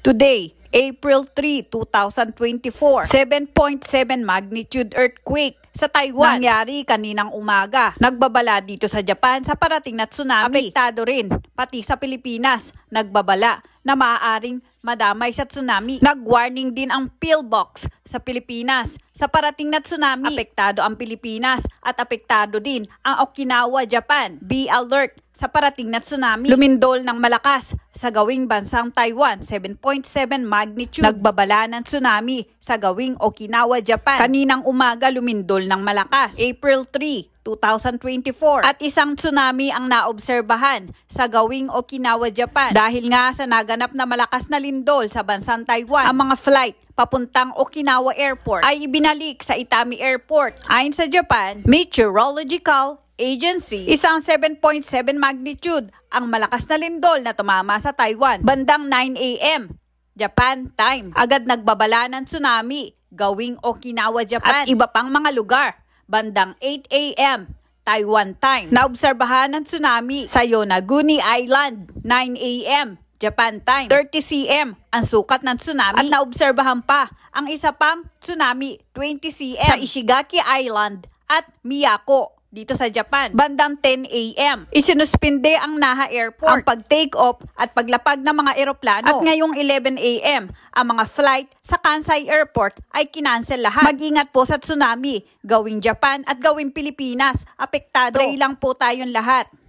Today, April 3, 2024, 7.7 magnitude earthquake sa Taiwan. Nangyari kaninang umaga. Nagbabala dito sa Japan sa parating na tsunami. Apektado rin, pati sa Pilipinas, nagbabala na maaaring madamay sa tsunami. Nag-warning din ang pillbox sa Pilipinas sa parating na tsunami. Apektado ang Pilipinas at apektado din ang Okinawa, Japan. Be alert sa parating na tsunami. Lumindol ng malakas sa gawing bansang Taiwan, 7.7 magnitude. Nagbabala ng tsunami sa gawing Okinawa, Japan. Kaninang umaga lumindol ng malakas. April 3, 2024 at isang tsunami ang naobserbahan sa gawing Okinawa, Japan dahil nga sa naganap na malakas na lindol sa bansang Taiwan. Ang mga flight papuntang Okinawa Airport ay ibinalik sa Itami Airport. Ayon sa Japan Meteorological Agency, isang 7.7 magnitude ang malakas na lindol na tumama sa Taiwan bandang 9 a.m. Japan time. Agad nagbabala ng tsunami gawing Okinawa, Japan at iba pang mga lugar bandang 8 a.m. Taiwan time. Naobserbahan ng tsunami sa Yonaguni Island 9 a.m. Japan time, 30 cm ang sukat ng tsunami at naobserbahan pa ang isa pang tsunami 20 cm sa Ishigaki Island at Miyako dito sa Japan. Bandang 10 a.m. Isinuspinde ang Naha Airport ang pag-take off at paglapag ng mga eroplano. At ngayong 11 a.m., ang mga flight sa Kansai Airport ay kinansel lahat. Mag-ingat po sa tsunami, gawing Japan at gawing Pilipinas. Apektado. Pray lang po tayong lahat.